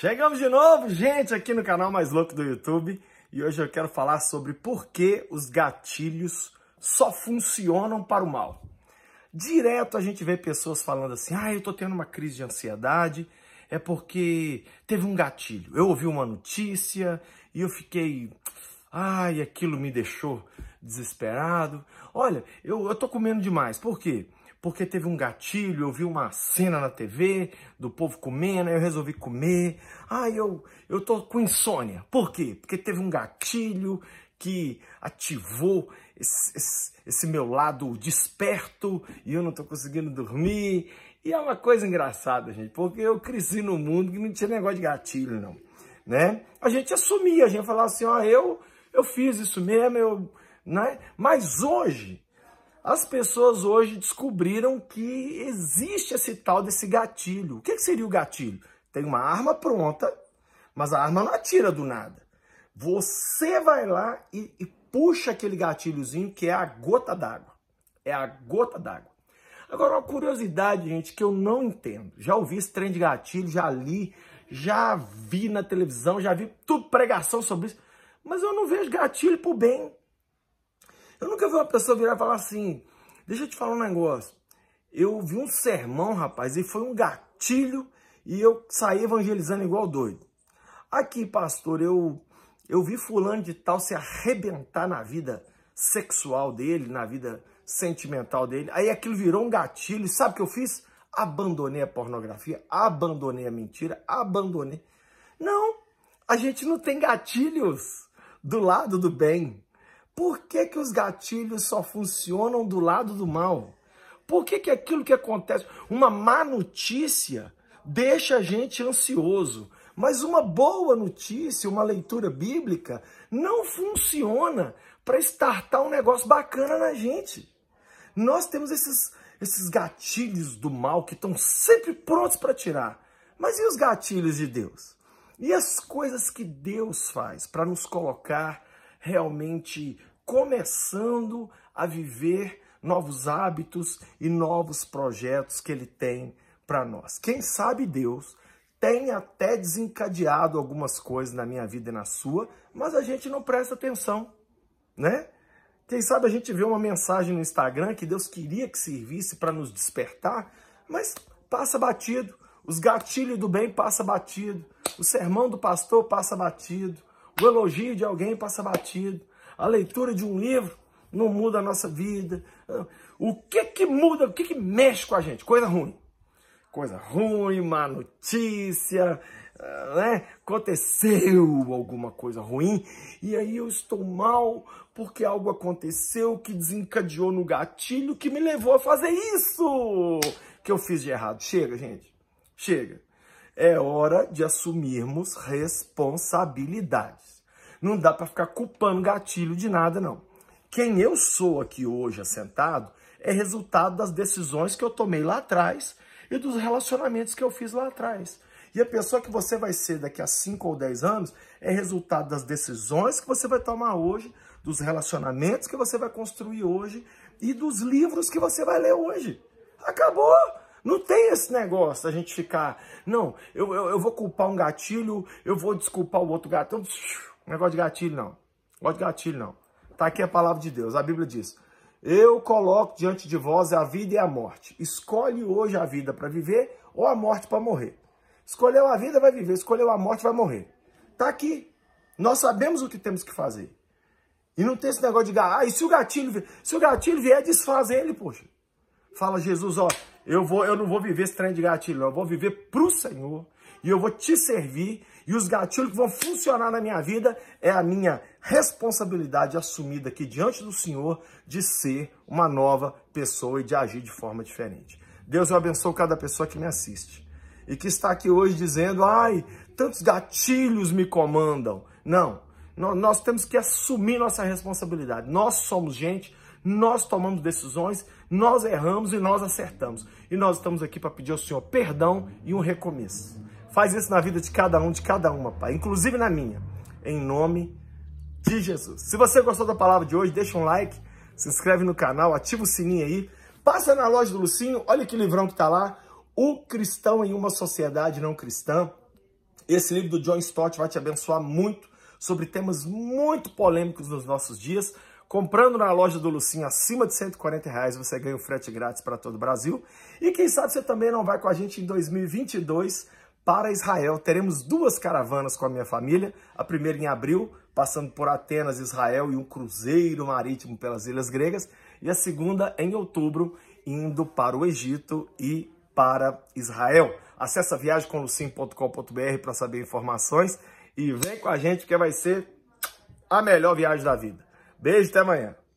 Chegamos de novo, gente, aqui no canal mais louco do YouTube e hoje eu quero falar sobre por que os gatilhos só funcionam para o mal. Direto a gente vê pessoas falando assim: ah, eu tô tendo uma crise de ansiedade, é porque teve um gatilho. Eu ouvi uma notícia e eu fiquei. Ai, aquilo me deixou desesperado. Olha, eu, eu tô comendo demais. Por quê? porque teve um gatilho, eu vi uma cena na TV do povo comendo, eu resolvi comer. Ah, eu, eu tô com insônia. Por quê? Porque teve um gatilho que ativou esse, esse, esse meu lado desperto e eu não tô conseguindo dormir. E é uma coisa engraçada, gente, porque eu cresci no mundo que não tinha negócio de gatilho, não. Né? A gente assumia, a gente falava assim, ó, ah, eu, eu fiz isso mesmo, eu... Né? Mas hoje, as pessoas hoje descobriram que existe esse tal desse gatilho. O que, seria o gatilho? Tem uma arma pronta, mas a arma não atira do nada. Você vai lá e, e puxa aquele gatilhozinho que é a gota d'água. É a gota d'água. Agora, uma curiosidade, gente, que eu não entendo. Já ouvi esse trem de gatilho, já li, já vi na televisão, já vi tudo pregação sobre isso. Mas eu não vejo gatilho pro bem. Eu nunca vi uma pessoa virar e falar assim, deixa eu te falar um negócio. Eu vi um sermão, rapaz, e foi um gatilho e eu saí evangelizando igual doido. Aqui, pastor, eu, eu vi fulano de tal se arrebentar na vida sexual dele, na vida sentimental dele. Aí aquilo virou um gatilho. Sabe o que eu fiz? Abandonei a pornografia, abandonei a mentira, abandonei. Não, a gente não tem gatilhos do lado do bem. Por que, que os gatilhos só funcionam do lado do mal? Por que, que aquilo que acontece, uma má notícia, deixa a gente ansioso? Mas uma boa notícia, uma leitura bíblica, não funciona para estartar um negócio bacana na gente. Nós temos esses, esses gatilhos do mal que estão sempre prontos para tirar. Mas e os gatilhos de Deus? E as coisas que Deus faz para nos colocar realmente começando a viver novos hábitos e novos projetos que ele tem para nós. Quem sabe Deus tem até desencadeado algumas coisas na minha vida e na sua, mas a gente não presta atenção, né? Quem sabe a gente vê uma mensagem no Instagram que Deus queria que servisse para nos despertar, mas passa batido. Os gatilhos do bem passa batido. O sermão do pastor passa batido. O elogio de alguém passa batido. A leitura de um livro não muda a nossa vida. O que que muda? O que que mexe com a gente? Coisa ruim. Coisa ruim, má notícia, né? Aconteceu alguma coisa ruim e aí eu estou mal porque algo aconteceu que desencadeou no gatilho que me levou a fazer isso que eu fiz de errado. Chega, gente. Chega é hora de assumirmos responsabilidades. Não dá para ficar culpando gatilho de nada, não. Quem eu sou aqui hoje, assentado, é resultado das decisões que eu tomei lá atrás e dos relacionamentos que eu fiz lá atrás. E a pessoa que você vai ser daqui a 5 ou 10 anos é resultado das decisões que você vai tomar hoje, dos relacionamentos que você vai construir hoje e dos livros que você vai ler hoje. Acabou! Não tem esse negócio a gente ficar, não, eu, eu, eu vou culpar um gatilho, eu vou desculpar o outro gatilho. Negócio de gatilho não. Negócio de gatilho não. Tá aqui a palavra de Deus. A Bíblia diz: Eu coloco diante de vós a vida e a morte. Escolhe hoje a vida para viver ou a morte para morrer. Escolheu a vida, vai viver. Escolheu a morte, vai morrer. Tá aqui. Nós sabemos o que temos que fazer. E não tem esse negócio de, ah, e se o gatilho, se o gatilho vier, desfaz ele, poxa. Fala, Jesus, ó, eu, vou, eu não vou viver esse trem de gatilho, não. Eu vou viver pro Senhor e eu vou te servir. E os gatilhos que vão funcionar na minha vida é a minha responsabilidade assumida aqui diante do Senhor de ser uma nova pessoa e de agir de forma diferente. Deus eu abençoo cada pessoa que me assiste e que está aqui hoje dizendo: ai, tantos gatilhos me comandam. Não, nós temos que assumir nossa responsabilidade. Nós somos gente nós tomamos decisões, nós erramos e nós acertamos. E nós estamos aqui para pedir ao Senhor perdão e um recomeço. Faz isso na vida de cada um, de cada uma, Pai, inclusive na minha, em nome de Jesus. Se você gostou da palavra de hoje, deixa um like, se inscreve no canal, ativa o sininho aí, passa na loja do Lucinho, olha que livrão que está lá, O Cristão em uma Sociedade Não Cristã. Esse livro do John Stott vai te abençoar muito sobre temas muito polêmicos nos nossos dias. Comprando na loja do Lucinho acima de 140 reais, você ganha o frete grátis para todo o Brasil. E quem sabe você também não vai com a gente em 2022 para Israel. Teremos duas caravanas com a minha família, a primeira em abril, passando por Atenas, Israel e um cruzeiro marítimo pelas Ilhas Gregas, e a segunda em outubro, indo para o Egito e para Israel. Acesse viagemcomlucim.com.br para saber informações e vem com a gente que vai ser a melhor viagem da vida. Beijo, até amanhã.